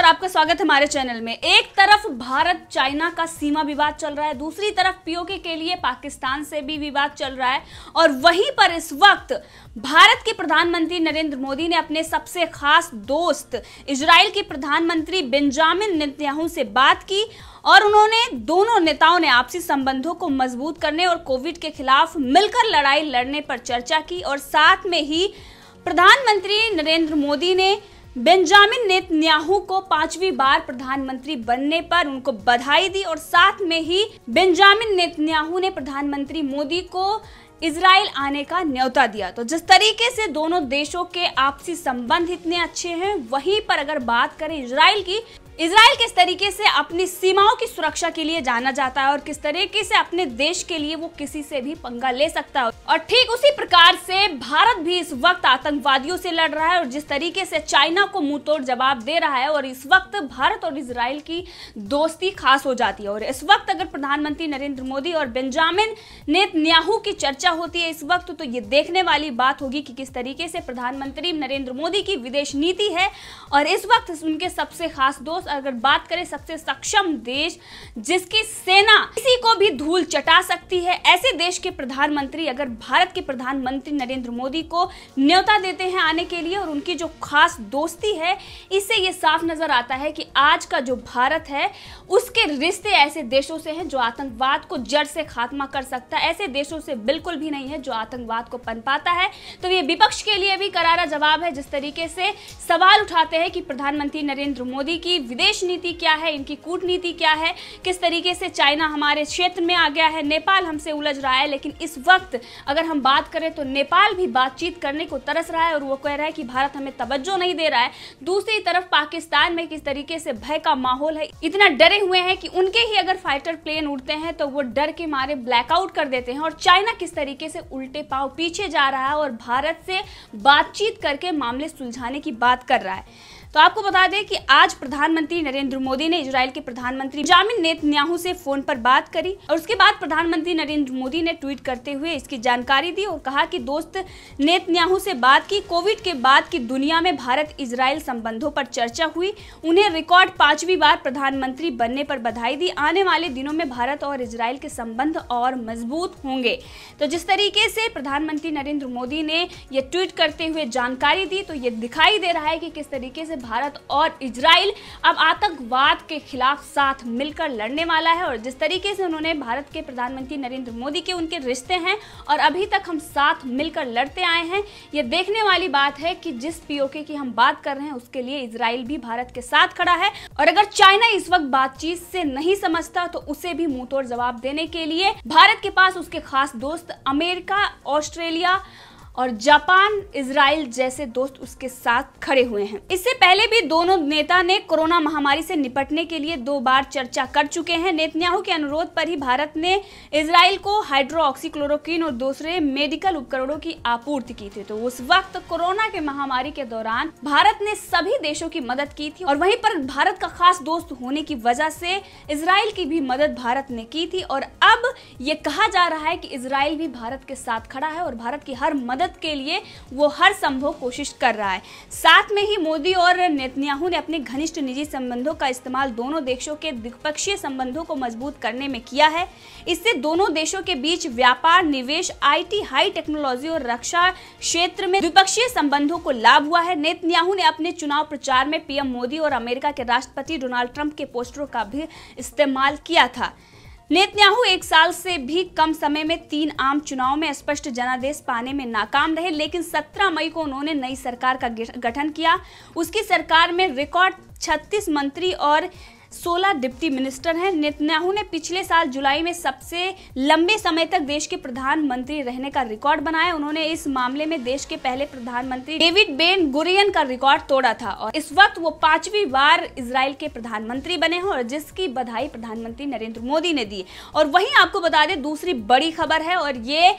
और आपका स्वागत है हमारे चैनल में एक तरफ भारत चाइना का सीमा विवाद चल रहा है दूसरी तरफ पीओके के लिए पाकिस्तान से भी विवाद चल रहा है और वहीं पर इस वक्त भारत के प्रधानमंत्री नरेंद्र मोदी ने अपने सबसे खास दोस्त इसराइल के प्रधानमंत्री बेंजामिन नेतन्याहू से बात की और उन्होंने दोनों नेताओं ने आपसी संबंधों को मजबूत करने और कोविड के खिलाफ मिलकर लड़ाई लड़ने पर चर्चा की और साथ में ही प्रधानमंत्री नरेंद्र मोदी ने बेंजामिन नेतन्याहू को पांचवी बार प्रधानमंत्री बनने पर उनको बधाई दी और साथ में ही बेंजामिन नेतन्याहू ने प्रधानमंत्री मोदी को इसराइल आने का न्योता दिया तो जिस तरीके से दोनों देशों के आपसी संबंध इतने अच्छे हैं वहीं पर अगर बात करें इसराइल की इसराइल किस तरीके से अपनी सीमाओं की सुरक्षा के लिए जाना जाता है और किस तरीके से अपने देश के लिए वो किसी से भी पंगा ले सकता है और ठीक उसी प्रकार से भारत भी इस वक्त आतंकवादियों से लड़ रहा है और जिस तरीके से चाइना को मुंह तोड़ जवाब दे रहा है और इस वक्त भारत और इसराइल की दोस्ती खास हो जाती है और इस वक्त अगर प्रधानमंत्री नरेंद्र मोदी और बेंजामिन नेतन्याहू की चर्चा होती है इस वक्त तो ये देखने वाली बात होगी कि किस तरीके से प्रधानमंत्री नरेंद्र मोदी की विदेश नीति है और इस वक्त उनके सबसे खास दोस्त अगर बात करें सबसे सक्षम देश जिसकी सेना किसी को भी धूल चटा सकती है ऐसे देश के प्रधानमंत्री अगर भारत के प्रधानमंत्री नरेंद्र मोदी को न्योता देते हैं आने के लिए और उनकी जो खास दोस्ती है इससे ये साफ नजर आता है कि आज का जो भारत है उसके रिश्ते ऐसे देशों से हैं जो आतंकवाद को जड़ से खात्मा कर सकता ऐसे देशों से बिल्कुल भी नहीं है जो आतंकवाद को पनपाता है तो ये विपक्ष के लिए भी करारा जवाब है जिस तरीके से सवाल उठाते हैं कि प्रधानमंत्री नरेंद्र मोदी की विदेश नीति क्या है इनकी कूटनीति क्या है किस तरीके से चाइना हमारे क्षेत्र में आ गया है नेपाल हमसे उलझ रहा है लेकिन इस वक्त अगर हम बात करें तो नेपाल भी बातचीत करने को तरस रहा है और वो कह रहा है कि भारत हमें तवज्जो नहीं दे रहा है दूसरी तरफ पाकिस्तान में किस तरीके से भय का माहौल है इतना डरे हुए हैं कि उनके ही अगर फाइटर प्लेन उड़ते हैं तो वो डर के मारे ब्लैकआउट कर देते हैं और चाइना किस तरीके से उल्टे पाव पीछे जा रहा है और भारत से बातचीत करके मामले सुलझाने की बात कर रहा है तो आपको बता दें कि आज प्रधानमंत्री नरेंद्र मोदी ने इसराइल के प्रधानमंत्री जामिन नेतन्याहू से फोन पर बात करी और उसके बाद प्रधानमंत्री नरेंद्र मोदी ने ट्वीट करते हुए इसकी जानकारी जानकारी दी और कहा कि दोस्त नेतन्याहू से बात की कोविड के बाद की दुनिया में भारत इसराइल संबंधों पर चर्चा हुई उन्हें रिकॉर्ड पांचवी बार प्रधानमंत्री बनने पर बधाई दी आने वाले दिनों में भारत और इसराइल के संबंध और मजबूत होंगे तो जिस तरीके से प्रधानमंत्री नरेंद्र मोदी ने यह ट्वीट करते हुए जानकारी दी तो ये दिखाई दे रहा है कि किस तरीके से भारत और इसराइल अब आतंकवाद के खिलाफ साथ मिलकर लड़ने वाला है और जिस तरीके से उन्होंने भारत के प्रधानमंत्री नरेंद्र मोदी के उनके रिश्ते हैं और अभी तक हम साथ मिलकर लड़ते आए हैं ये देखने वाली बात है कि जिस पीओके की हम बात कर रहे हैं उसके लिए इसराइल भी भारत के साथ खड़ा है और अगर चाइना इस वक्त बातचीत से नहीं समझता तो उसे भी मुंह तोड़ जवाब देने के लिए भारत के पास उसके खास दोस्त अमेरिका ऑस्ट्रेलिया और जापान इसराइल जैसे दोस्त उसके साथ खड़े हुए हैं इससे पहले भी दोनों नेता ने कोरोना महामारी से निपटने के लिए दो बार चर्चा कर चुके हैं नेतन्याहू के अनुरोध पर ही भारत ने इसराइल को हाइड्रोक्सीक्लोरोक्वीन और दूसरे मेडिकल उपकरणों की आपूर्ति की थी तो उस वक्त कोरोना के महामारी के दौरान भारत ने सभी देशों की मदद की थी और वहीं पर भारत का खास दोस्त होने की वजह से इसराइल की भी मदद भारत ने की थी और अब ये कहा जा रहा है की इसराइल भी भारत के साथ खड़ा है और भारत की हर मदद मदद के लिए वो हर संभव कोशिश कर रहा है साथ में ही मोदी और नेतन्याहू ने अपने घनिष्ठ निजी संबंधों का इस्तेमाल दोनों देशों के द्विपक्षीय संबंधों को मजबूत करने में किया है इससे दोनों देशों के बीच व्यापार निवेश आई हाई टेक्नोलॉजी और रक्षा क्षेत्र में द्विपक्षीय संबंधों को लाभ हुआ है नेतन्याहू ने अपने चुनाव प्रचार में पीएम मोदी और अमेरिका के राष्ट्रपति डोनाल्ड ट्रंप के पोस्टरों का भी इस्तेमाल किया था नेतन्याहू एक साल से भी कम समय में तीन आम चुनाव में स्पष्ट जनादेश पाने में नाकाम रहे लेकिन 17 मई को उन्होंने नई सरकार का गठन किया उसकी सरकार में रिकॉर्ड 36 मंत्री और 16 डिप्टी मिनिस्टर हैं नेतन्याहू ने पिछले साल जुलाई में सबसे लंबे समय तक देश के प्रधानमंत्री रहने का रिकॉर्ड बनाया उन्होंने इस मामले में देश के पहले प्रधानमंत्री डेविड बेन गुरियन का रिकॉर्ड तोड़ा था और इस वक्त वो पांचवी बार इसराइल के प्रधानमंत्री बने हैं और जिसकी बधाई प्रधानमंत्री नरेंद्र मोदी ने दी और वही आपको बता दें दूसरी बड़ी खबर है और ये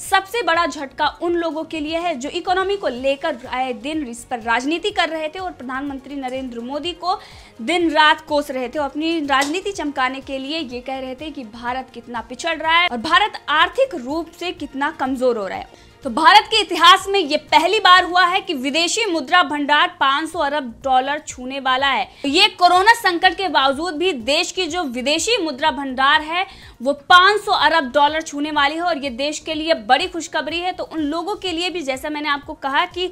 सबसे बड़ा झटका उन लोगों के लिए है जो इकोनॉमी को लेकर आए दिन इस पर राजनीति कर रहे थे और प्रधानमंत्री नरेंद्र मोदी को दिन रात कोस रहे थे और अपनी राजनीति चमकाने के लिए ये कह रहे थे कि भारत कितना पिछड़ रहा है और भारत आर्थिक रूप से कितना कमजोर हो रहा है तो भारत के इतिहास में ये पहली बार हुआ है कि विदेशी मुद्रा भंडार 500 अरब डॉलर छूने वाला है तो ये कोरोना संकट के बावजूद भी देश की जो विदेशी मुद्रा भंडार है वो 500 अरब डॉलर छूने वाली है और ये देश के लिए बड़ी खुशखबरी है तो उन लोगों के लिए भी जैसा मैंने आपको कहा कि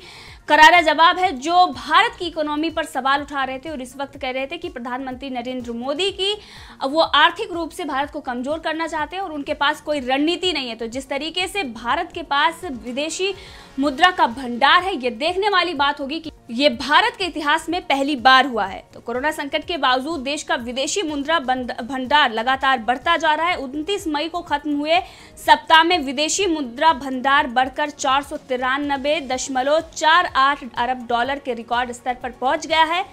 करारा जवाब है जो भारत की इकोनॉमी पर सवाल उठा रहे थे और इस वक्त कह रहे थे कि प्रधानमंत्री नरेंद्र मोदी की वो आर्थिक रूप से भारत को कमजोर करना चाहते हैं और उनके पास कोई रणनीति नहीं है तो जिस तरीके से भारत के पास विदेशी मुद्रा का भंडार है ये देखने वाली बात होगी कि ये भारत के इतिहास में पहली बार हुआ है तो कोरोना संकट के बावजूद देश का विदेशी मुद्रा भंडार लगातार बढ़ता जा रहा है उनतीस मई को खत्म हुए सप्ताह में विदेशी मुद्रा भंडार बढ़कर चार सौ तिरानबे दशमलव चार आठ अरब डॉलर के रिकॉर्ड स्तर पर पहुंच गया है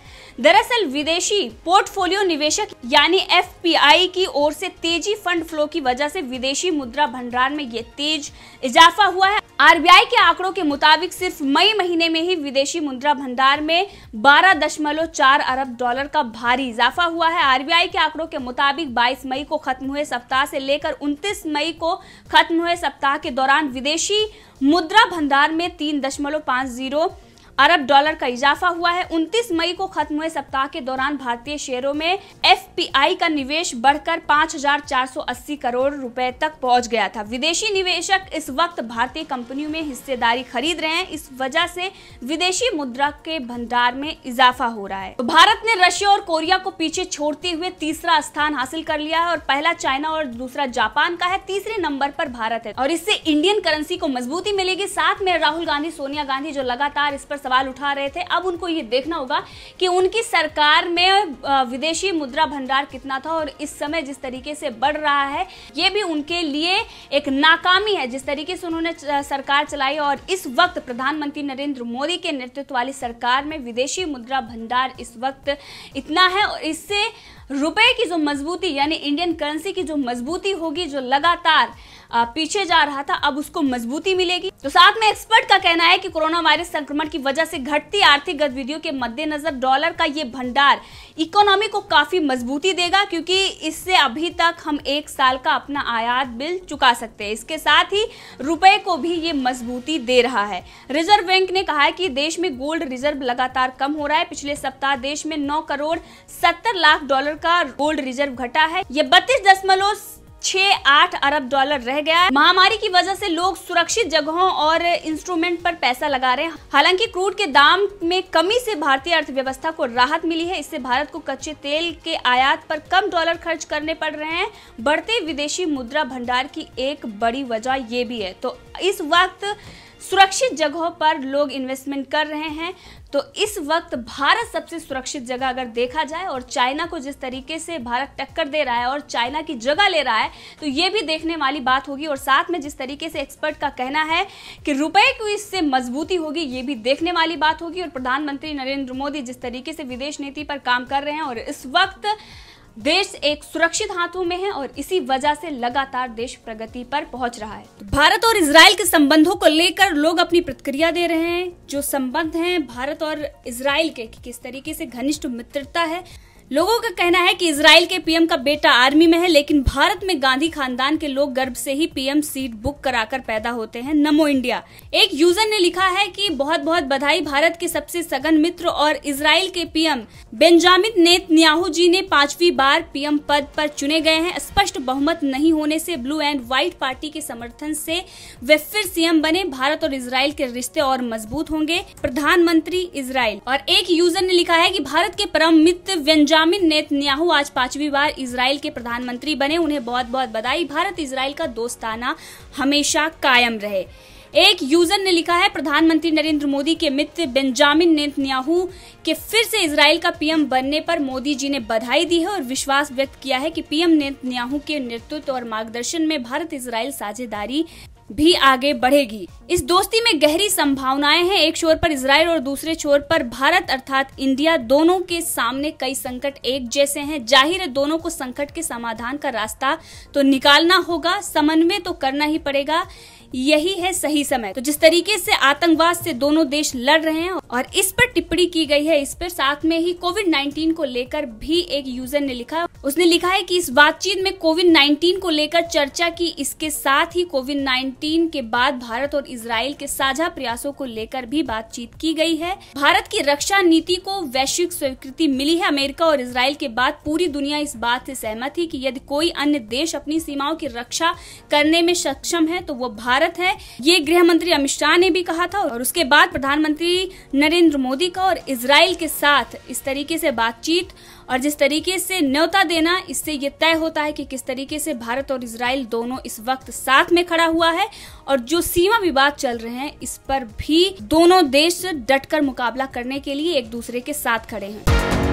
दरअसल विदेशी पोर्टफोलियो निवेशक यानी एफ की ओर से तेजी फंड फ्लो की वजह से विदेशी मुद्रा भंडार में ये तेज इजाफा हुआ है आरबीआई के आंकड़ों के मुताबिक सिर्फ मई महीने में ही विदेशी मुद्रा भंडार में 12.4 अरब डॉलर का भारी इजाफा हुआ है आरबीआई के आंकड़ों के मुताबिक 22 मई को खत्म हुए सप्ताह से लेकर 29 मई को खत्म हुए सप्ताह के दौरान विदेशी मुद्रा भंडार में तीन दशमलव पांच जीरो अरब डॉलर का इजाफा हुआ है 29 मई को खत्म हुए सप्ताह के दौरान भारतीय शेयरों में एफपीआई का निवेश बढ़कर 5,480 करोड़ रुपए तक पहुंच गया था विदेशी निवेशक इस वक्त भारतीय कंपनियों में हिस्सेदारी खरीद रहे हैं इस वजह से विदेशी मुद्रा के भंडार में इजाफा हो रहा है तो भारत ने रशिया और कोरिया को पीछे छोड़ते हुए तीसरा स्थान हासिल कर लिया है और पहला चाइना और दूसरा जापान का है तीसरे नंबर पर भारत है और इससे इंडियन करेंसी को मजबूती मिलेगी साथ में राहुल गांधी सोनिया गांधी जो लगातार इस पर सवाल उठा रहे थे अब उनको ये देखना होगा कि उनकी सरकार में विदेशी मुद्रा भंडार कितना था और इस समय जिस तरीके से बढ़ रहा है ये भी उनके लिए एक नाकामी है जिस तरीके से उन्होंने सरकार चलाई और इस वक्त प्रधानमंत्री नरेंद्र मोदी के नेतृत्व वाली सरकार में विदेशी मुद्रा भंडार इस वक्त इतना है और इससे रुपए की जो मजबूती यानी इंडियन करेंसी की जो मजबूती होगी जो लगातार पीछे जा रहा था अब उसको मजबूती मिलेगी तो साथ में एक्सपर्ट का कहना है कि कोरोना वायरस संक्रमण की वजह से घटती आर्थिक गतिविधियों के मद्देनजर डॉलर का ये भंडार इकोनॉमी को काफी मजबूती देगा क्योंकि इससे अभी तक हम एक साल का अपना आयात बिल चुका सकते हैं इसके साथ ही रुपए को भी ये मजबूती दे रहा है रिजर्व बैंक ने कहा है कि देश में गोल्ड रिजर्व लगातार कम हो रहा है पिछले सप्ताह देश में नौ करोड़ सत्तर लाख डॉलर का गोल्ड रिजर्व घटा है ये बत्तीस दशमलव छह आठ अरब डॉलर रह गया है महामारी की वजह से लोग सुरक्षित जगहों और इंस्ट्रूमेंट पर पैसा लगा रहे हैं हालांकि क्रूड के दाम में कमी से भारतीय अर्थव्यवस्था को राहत मिली है इससे भारत को कच्चे तेल के आयात पर कम डॉलर खर्च करने पड़ रहे हैं बढ़ते विदेशी मुद्रा भंडार की एक बड़ी वजह ये भी है तो इस वक्त सुरक्षित जगहों पर लोग इन्वेस्टमेंट कर रहे हैं तो इस वक्त भारत सबसे सुरक्षित जगह अगर देखा जाए और चाइना को जिस तरीके से भारत टक्कर दे रहा है और चाइना की जगह ले रहा है तो ये भी देखने वाली बात होगी और साथ में जिस तरीके से एक्सपर्ट का कहना है कि रुपए की इससे मजबूती होगी ये भी देखने वाली बात होगी और प्रधानमंत्री नरेंद्र मोदी जिस तरीके से विदेश नीति पर काम कर रहे हैं और इस वक्त देश एक सुरक्षित हाथों में है और इसी वजह से लगातार देश प्रगति पर पहुंच रहा है तो भारत और इसराइल के संबंधों को लेकर लोग अपनी प्रतिक्रिया दे रहे हैं जो संबंध हैं भारत और इसराइल के कि किस तरीके से घनिष्ठ मित्रता है लोगों का कहना है कि इसराइल के पीएम का बेटा आर्मी में है लेकिन भारत में गांधी खानदान के लोग गर्भ से ही पीएम सीट बुक कराकर पैदा होते हैं नमो इंडिया एक यूजर ने लिखा है कि बहुत बहुत बधाई भारत के सबसे सघन मित्र और इसराइल के पीएम बेंजामिन नेतन्याहू जी ने पांचवी बार पीएम पद पर चुने गए हैं स्पष्ट बहुमत नहीं होने से ब्लू एंड व्हाइट पार्टी के समर्थन से वे फिर सीएम बने भारत और इसराइल के रिश्ते और मजबूत होंगे प्रधानमंत्री इसराइल और एक यूजर ने लिखा है की भारत के परम मित्र व्यंजाम बेंजामिन नेतन्याहू आज पांचवी बार इसराइल के प्रधानमंत्री बने उन्हें बहुत बहुत बधाई भारत इसराइल का दोस्ताना हमेशा कायम रहे एक यूजर ने लिखा है प्रधानमंत्री नरेंद्र मोदी के मित्र बेंजामिन नेतन्याहू के फिर से इसराइल का पीएम बनने पर मोदी जी ने बधाई दी है और विश्वास व्यक्त किया है कि पीएम नेतन्याहू के नेतृत्व और मार्गदर्शन में भारत इसराइल साझेदारी भी आगे बढ़ेगी इस दोस्ती में गहरी संभावनाएं हैं एक छोर पर इसराइल और दूसरे छोर पर भारत अर्थात इंडिया दोनों के सामने कई संकट एक जैसे हैं जाहिर है दोनों को संकट के समाधान का रास्ता तो निकालना होगा समन्वय तो करना ही पड़ेगा यही है सही समय तो जिस तरीके से आतंकवाद से दोनों देश लड़ रहे हैं और इस पर टिप्पणी की गई है इस पर साथ में ही कोविड 19 को लेकर भी एक यूजर ने लिखा उसने लिखा है कि इस बातचीत में कोविड 19 को लेकर चर्चा की इसके साथ ही कोविड 19 के बाद भारत और इसराइल के साझा प्रयासों को लेकर भी बातचीत की गई है भारत की रक्षा नीति को वैश्विक स्वीकृति मिली है अमेरिका और इसराइल के बाद पूरी दुनिया इस बात से सहमत है कि यदि कोई अन्य देश अपनी सीमाओं की रक्षा करने में सक्षम है तो वो भारत भारत है ये गृह मंत्री अमित शाह ने भी कहा था और उसके बाद प्रधानमंत्री नरेंद्र मोदी का और इसराइल के साथ इस तरीके से बातचीत और जिस तरीके से न्योता देना इससे ये तय होता है कि किस तरीके से भारत और इसराइल दोनों इस वक्त साथ में खड़ा हुआ है और जो सीमा विवाद चल रहे हैं इस पर भी दोनों देश डटकर मुकाबला करने के लिए एक दूसरे के साथ खड़े हैं